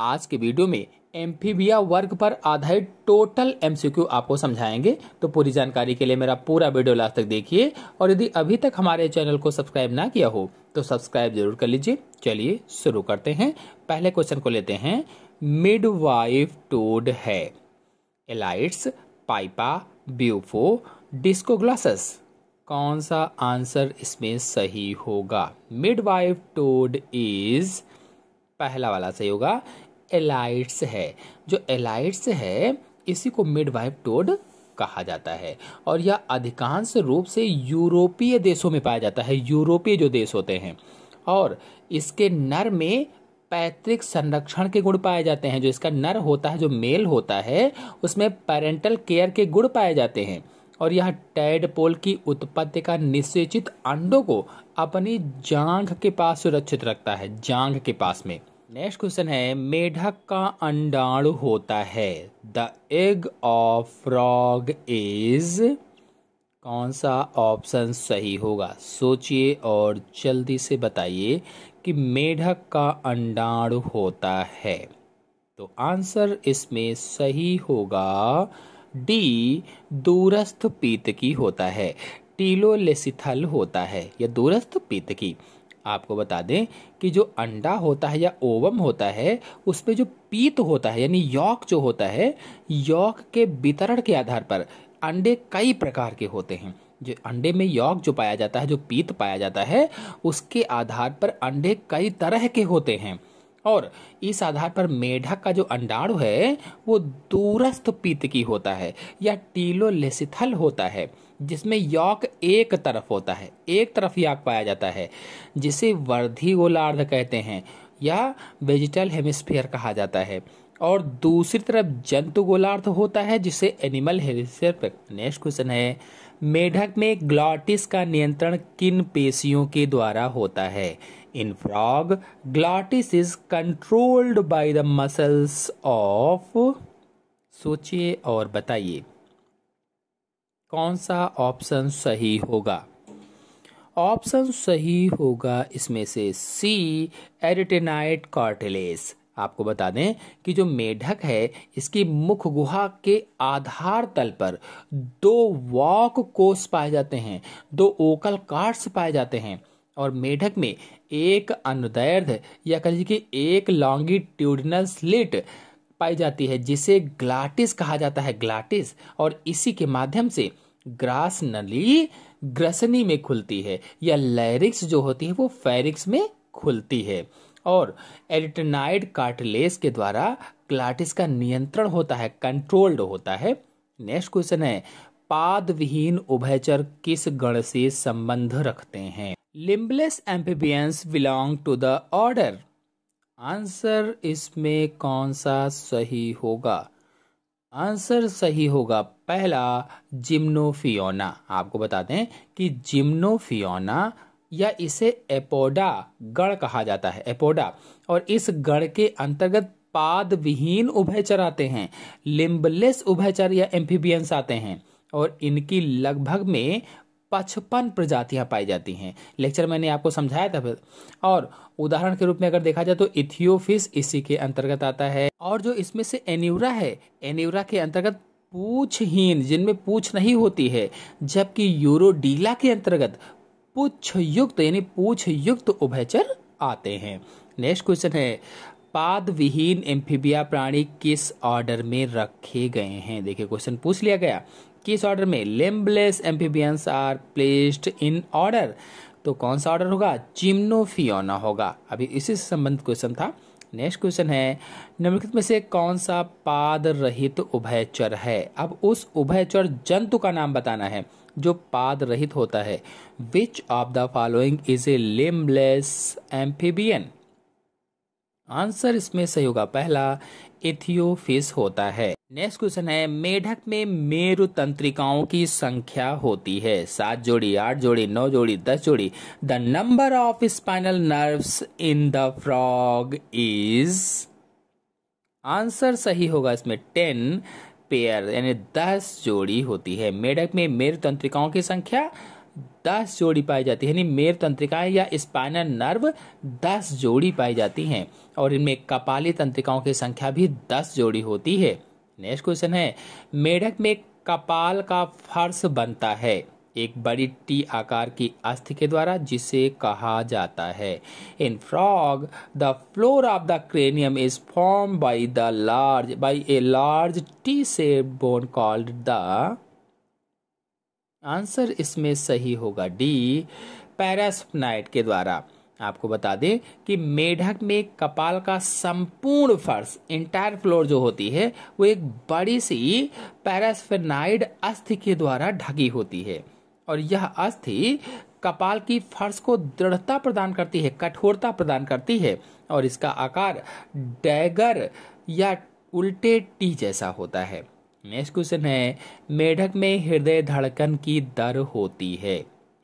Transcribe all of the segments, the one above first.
आज के वीडियो में एम्फीबिया वर्ग पर आधारित टोटल एमसीक्यू आपको समझाएंगे तो पूरी जानकारी के लिए मेरा पूरा वीडियो लास्ट तक देखिए और यदि अभी तक हमारे चैनल को सब्सक्राइब ना किया हो तो सब्सक्राइब जरूर कर लीजिए चलिए शुरू करते हैं पहले क्वेश्चन को लेते हैं मिडवाइफ टूड है एलाइट्स पाइपा ब्यूफो डिस्कोग्लासस कौन सा आंसर इसमें सही होगा मिडवाइफ टूड इज पहला वाला सही होगा एलाइट्स है जो एलाइट्स है इसी को मिडवाइफ टोड कहा जाता है और यह अधिकांश रूप से यूरोपीय देशों में पाया जाता है यूरोपीय जो देश होते हैं और इसके नर में पैतृक संरक्षण के गुण पाए जाते हैं जो इसका नर होता है जो मेल होता है उसमें पेरेंटल केयर के गुण पाए जाते हैं और यह टैड पोल की उत्पत्ति का निश्चित अंडों को अपनी जांघ के पास सुरक्षित रखता है जांघ के पास में नेक्स्ट क्वेश्चन है मेढक का अंडाणु होता है the egg of frog is कौन सा ऑप्शन सही होगा सोचिए और जल्दी से बताइए कि मेढक का अंडाणु होता है तो आंसर इसमें सही होगा डी दूरस्थ पीतकी होता है टीलोलेसिथल होता है या दूरस्थ पीतकी की आपको बता दें कि जो अंडा होता है या ओवम होता है उसमें जो पीत होता है यानी यौक जो होता है यौक के वितरण के आधार पर अंडे कई प्रकार के होते हैं जो अंडे में यौक जो पाया जाता है जो पीत पाया जाता है उसके आधार पर अंडे कई तरह के होते हैं और इस आधार पर मेढक का जो अंडाणु है वो दूरस्थ पीत की होता है या टीलोलेसिथल होता है जिसमें यॉक एक तरफ होता है एक तरफ याक पाया जाता है जिसे वर्धी गोलार्ध कहते हैं या वेजिटल हेमिस्फीयर कहा जाता है और दूसरी तरफ जंतु गोलार्ध होता है जिसे एनिमल हेमिस्फीयर पर नेक्स्ट क्वेश्चन है मेढक में ग्लॉटिस का नियंत्रण किन पेशियों के द्वारा होता है in frog glottis is controlled by the muscles of सोचिए और बताइए कौन सा ऑप्शन सही होगा ऑप्शन सही होगा इसमें से सी एरिटेनाइट कार्टिलेज आपको बता दें कि जो मेढक है इसकी मुख गुहा के आधार तल पर दो वॉक कोस पाए जाते हैं दो ओकल कार्ड्स पाए जाते हैं और मेढक में एक अनुदैर्ध या कह लीजिए कि एक लॉन्गिट्यूडनल स्लिट पाई जाती है जिसे ग्लाटिस कहा जाता है ग्लाटिस और इसी के माध्यम से ग्रास नली ग्रसनी में खुलती है या लैरिक्स जो होती है वो फेरिक्स में खुलती है और एरिटनाइड कार्टलेस के द्वारा ग्लाटिस का नियंत्रण होता है कंट्रोल्ड होता है नेक्स्ट क्वेश्चन है पाद विहीन उभयचर किस गण से संबंध रखते हैं limbless amphibians belong to the order answer इसमें कौन सा सही होगा आंसर सही होगा पहला जिम्नोफियोना आपको बताते हैं कि जिम्नोफियोना या इसे एपोडा गढ़ कहा जाता है एपोडा और इस गढ़ के अंतर्गत पाद विहीन उभयचर आते हैं लिम्बलेस उभयचर या एम्फीबियंस आते हैं और इनकी लगभग में पचपन प्रजातियां पाई जाती हैं लेक्चर मैंने आपको समझाया था फिर और उदाहरण के रूप में अगर देखा जाए तो इथियोफिस इसी के अंतर्गत आता है और जो इसमें से एन्यूरा है एन्यूरा के अंतर्गत पूछहीन जिनमें पूछ नहीं होती है जबकि यूरोडीला के अंतर्गत पूछ युक्त यानी पूछ युक्त उभयचर आते हैं नेक्स्ट क्वेश्चन है पाद विहीन एम्फीबिया प्राणी किस ऑर्डर में रखे गए हैं देखिए क्वेश्चन पूछ लिया गया किस ऑर्डर में limbless amphibians are placed in order तो कौन सा ऑर्डर होगा चिम्नोफियोना होगा अभी इसी से संबंधित क्वेश्चन था नेक्स्ट क्वेश्चन है निम्नलिखित में से कौन सा पाद रहित तो उभयचर है अब उस उभयचर जंतु का नाम बताना है जो पाद रहित होता है which of the following is a limbless amphibian answer इसमें सही होगा पहला एथियोफिस होता है नेक्स्ट क्वेश्चन है मेढक में मेरु तंत्रिकाओं की संख्या होती है सात जोड़ी आठ जोड़ी नौ जोड़ी दस जोड़ी the number of spinal nerves in the frog is answer सही होगा इसमें टेन पेयर यानी दस जोड़ी होती है मेढक में मेरु तंत्रिकाओं की संख्या दस जोड़ी पाई जाती है यानी मेर तंत्रिकाएं या स्पाइनल नर्व दस जोड़ी पाई जाती हैं और इनमें कपाली तंत्रिकाओं की संख्या भी दस जोड़ी होती है नेक्स्ट क्वेश्चन है मेढक में कपाल का फर्श बनता है एक बड़ी टी आकार की अस्थि के द्वारा जिसे कहा जाता है in frog the floor of the cranium is form by the large by a large T से बोन कॉल्ड द आंसर इसमें सही होगा डी पैरासनाइट के द्वारा आपको बता दें कि मेढक में कपाल का संपूर्ण फर्श इंटायर फ्लोर जो होती है वो एक बड़ी सी पैरासफेनाइड अस्थि के द्वारा ढकी होती है और यह अस्थि कपाल की फर्श को दृढ़ता प्रदान करती है कठोरता प्रदान करती है और इसका आकार डैगर या उल्टे टी जैसा होता है नेक्स्ट क्वेश्चन है मेढक में हृदय धड़कन की दर होती है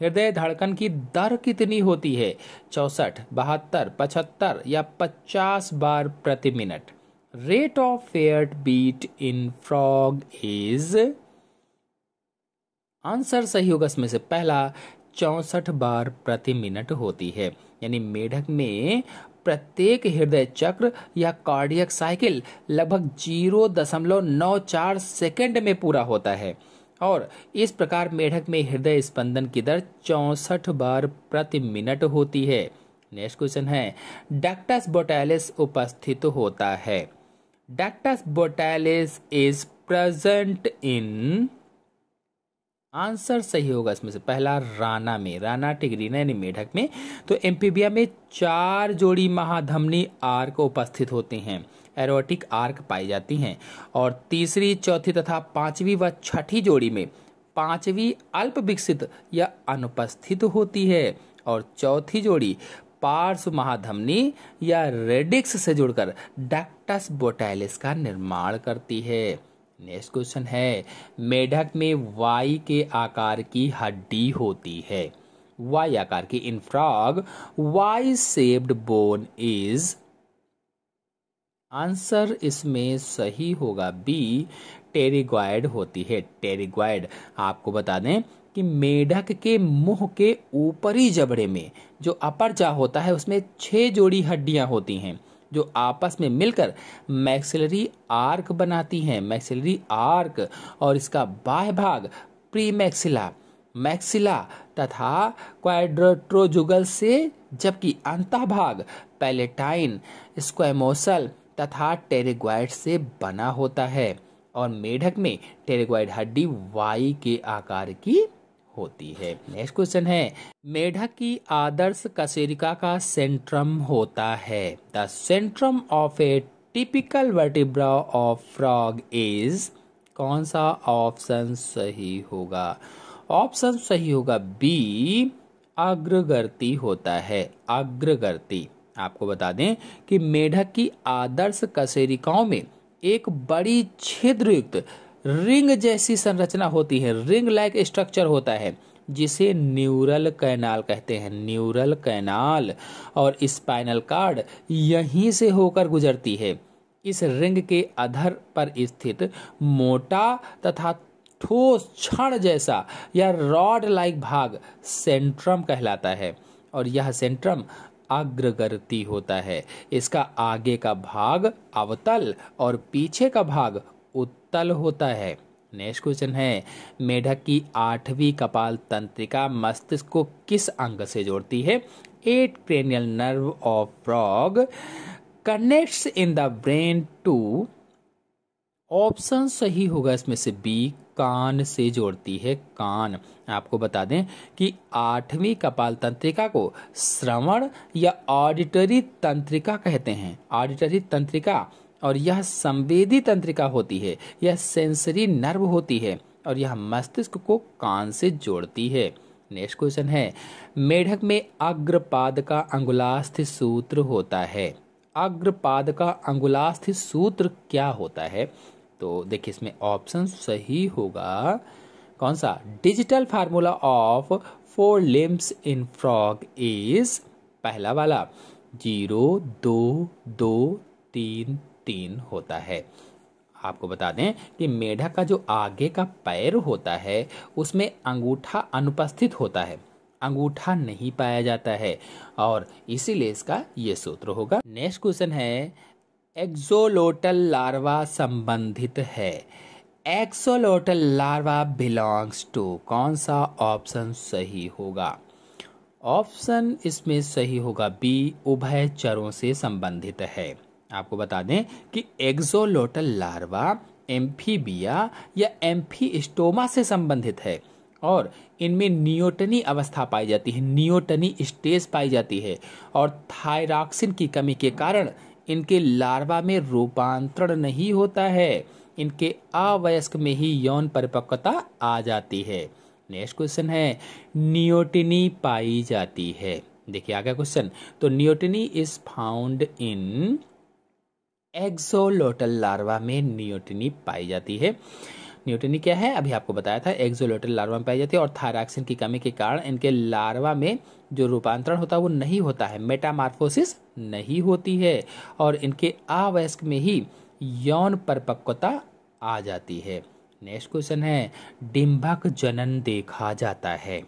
हृदय धड़कन की दर कितनी होती है चौसठ बहत्तर पचहत्तर या पचास बार प्रति minute rate of fair beat in frog is answer सही होगा इसमें से पहला चौसठ बार प्रति मिनट होती है यानी मेढक में प्रत्येक हृदय चक्र या कार्डियक साइकिल लगभग जीरो दशमलव नौ चार सेकेंड में पूरा होता है और इस प्रकार मेढक में हृदय स्पंदन की दर चौंसठ बार प्रति मिनट होती है नेक्स्ट क्वेश्चन है डक्टस बोटैलिस उपस्थित होता है ductus botallis is present in answer सही होगा इसमें से पहला राना में राना टिगरी यानी मेढक में तो एम्फीबिया में चार जोड़ी महाधमनी आर्क उपस्थित होते हैं एरोटिक आर्क पाई जाती हैं और तीसरी चौथी तथा पांचवी व छठी जोड़ी में पांचवी अल्प विकसित या अनुपस्थित होती है और चौथी जोड़ी पार्श्व महाधमनी या रेडिक्स से जुड़कर डक्टस बोटाइलिस का निर्माण करती है नेक्स्ट क्वेश्चन है मेढक में वाई के आकार की हड्डी होती है वाई आकार की in frog Y shaped bone is answer इसमें सही होगा बी टेरिग्वाइड होती है टेरिग्वाइड आपको बता दें कि मेढक के मुंह के ऊपरी जबड़े में जो अपर जा होता है उसमें छह जोड़ी हड्डियां होती हैं जो आपस में मिलकर मैक्सिलरी आर्क बनाती हैं मैक्सिलरी आर्क और इसका बाह्य भाग प्री मैक्सिला मैक्सिला तथा क्वाड्रोट्रोजुगल से जबकि अंतः भाग पैलेटाइन स्क्वेमोसल तथा टेरेग्वाइड से बना होता है और मेढक में टेरेग्वाइड हड्डी वाई के आकार की होती है नेक्स्ट क्वेश्चन है मेढक की आदर्श कशेरिका का सेंट्रम होता है the centrum of a typical vertebra of frog is कौन सा ऑप्शन सही होगा ऑप्शन सही होगा बी अग्रगर्ती होता है अग्रगर्ती आपको बता दें कि मेढक की आदर्श कशेरिकाओं में एक बड़ी छिद्रयुक्त रिंग जैसी संरचना होती है रिंग लाइक स्ट्रक्चर होता है जिसे न्यूरल कैनाल कहते हैं न्यूरल कैनाल और स्पाइनल कार्ड यहीं से होकर गुजरती है इस रिंग के अधर पर स्थित मोटा तथा ठोस क्षण जैसा या रॉड लाइक भाग सेंट्रम कहलाता है और यह सेंट्रम अग्रगति होता है इसका आगे का भाग अवतल और पीछे का भाग उत्तल होता है नेक्स्ट क्वेश्चन है मेढक की आठवीं कपाल तंत्रिका मस्तिष्क को किस अंग से जोड़ती है eight cranial nerve of frog connects in the brain to option सही होगा इसमें से बी कान से जोड़ती है कान आपको बता दें कि आठवीं कपाल तंत्रिका को श्रवण या ऑडिटरी तंत्रिका कहते हैं ऑडिटरी तंत्रिका और यह संवेदी तंत्रिका होती है यह सेंसरी नर्व होती है और यह मस्तिष्क को कान से जोड़ती है नेक्स्ट क्वेश्चन है मेढक में अग्रपाद का अंगुलास्थ सूत्र होता है अग्रपाद का अंगुलास्थ सूत्र क्या होता है तो देखिए इसमें ऑप्शन सही होगा कौन सा digital formula of four limbs in frog is पहला वाला जीरो दो दो तीन तीन होता है आपको बता दें कि मेढक का जो आगे का पैर होता है उसमें अंगूठा अनुपस्थित होता है अंगूठा नहीं पाया जाता है और इसीलिए इसका ये सूत्र होगा नेक्स्ट क्वेश्चन है एक्सोलोटल लार्वा संबंधित है एक्सोलोटल लार्वा बिलोंग्स टू कौन सा ऑप्शन सही होगा ऑप्शन इसमें सही होगा बी उभय चरों से संबंधित है आपको बता दें कि एक्सोलोटल लार्वा एम्फीबिया या एम्फीस्टोमा से संबंधित है और इनमें नियोटनी अवस्था पाई जाती है नियोटनी स्टेज पाई जाती है और थायराक्सिन की कमी के कारण इनके लार्वा में रूपांतरण नहीं होता है इनके अवयस्क में ही यौन परिपक्वता आ जाती है नेक्स्ट क्वेश्चन है नियोटिनी पाई जाती है देखिए आगे क्वेश्चन तो neoteny is found in axolotl larva में नियोटिनी पाई जाती है न्यूटनी क्या है अभी आपको बताया था एक्जोलोटल लार्वा में पाई जाती है और थायराक्सिन की कमी के कारण इनके लार्वा में जो रूपांतरण होता है वो नहीं होता है मेटामार्फोसिस नहीं होती है और इनके आवयस्क में ही यौन परिपक्वता आ जाती है नेक्स्ट क्वेश्चन है डिम्बक जनन देखा जाता है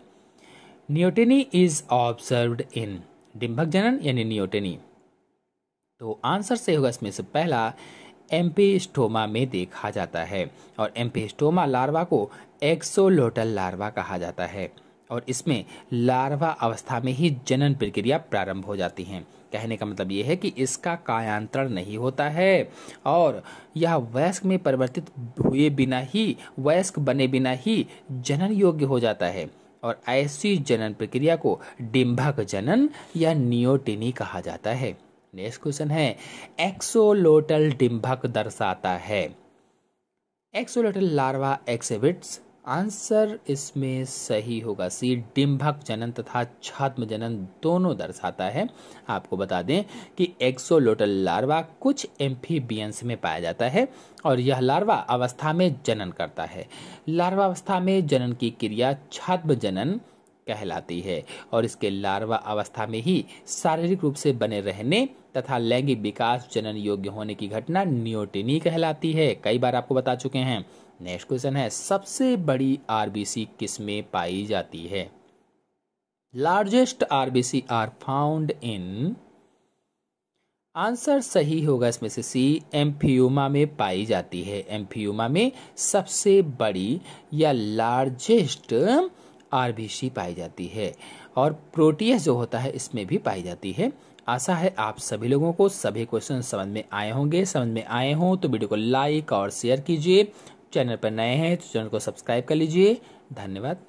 न्यूटनी इज ऑब्जर्व इन डिम्बक जनन यानी न्यूटनी तो आंसर सही होगा इसमें से पहला एम्पेस्टोमा में देखा जाता है और एम्पेस्टोमा लार्वा को एक्सोलोटल लार्वा कहा जाता है और इसमें लार्वा अवस्था में ही जनन प्रक्रिया प्रारंभ हो जाती है कहने का मतलब ये है कि इसका कायांतरण नहीं होता है और यह वयस्क में परिवर्तित हुए बिना ही वयस्क बने बिना ही जनन योग्य हो जाता है और ऐसी जनन प्रक्रिया को डिम्भक जनन या नियोटिनी कहा जाता है नेक्स्ट क्वेश्चन है एक्सोलोटल डिम्भक दर्शाता है एक्सोलोटल लार्वा एक्सेबिट्स आंसर इसमें सही होगा सी डिम्भक जनन तथा छात्म जनन दोनों दर्शाता है आपको बता दें कि एक्सोलोटल लार्वा कुछ एम्फीबियंस में पाया जाता है और यह लार्वा अवस्था में जनन करता है लार्वा अवस्था में जनन की क्रिया छात्म जनन कहलाती है और इसके लार्वा अवस्था में ही शारीरिक रूप से बने रहने तथा लैंगिक विकास जनन योग्य होने की घटना नियोटिनी कहलाती है कई बार आपको बता चुके हैं नेक्स्ट क्वेश्चन है सबसे बड़ी आरबीसी किस में पाई जाती है largest RBC are found in answer सही होगा इसमें से सी एम्फियोमा में पाई जाती है एम्फियोमा में सबसे बड़ी या लार्जेस्ट सी पाई जाती है और प्रोटीएस जो होता है इसमें भी पाई जाती है आशा है आप सभी लोगों को सभी क्वेश्चन समझ में आए होंगे समझ में आए हों तो वीडियो को लाइक और शेयर कीजिए चैनल पर नए हैं तो चैनल को सब्सक्राइब कर लीजिए धन्यवाद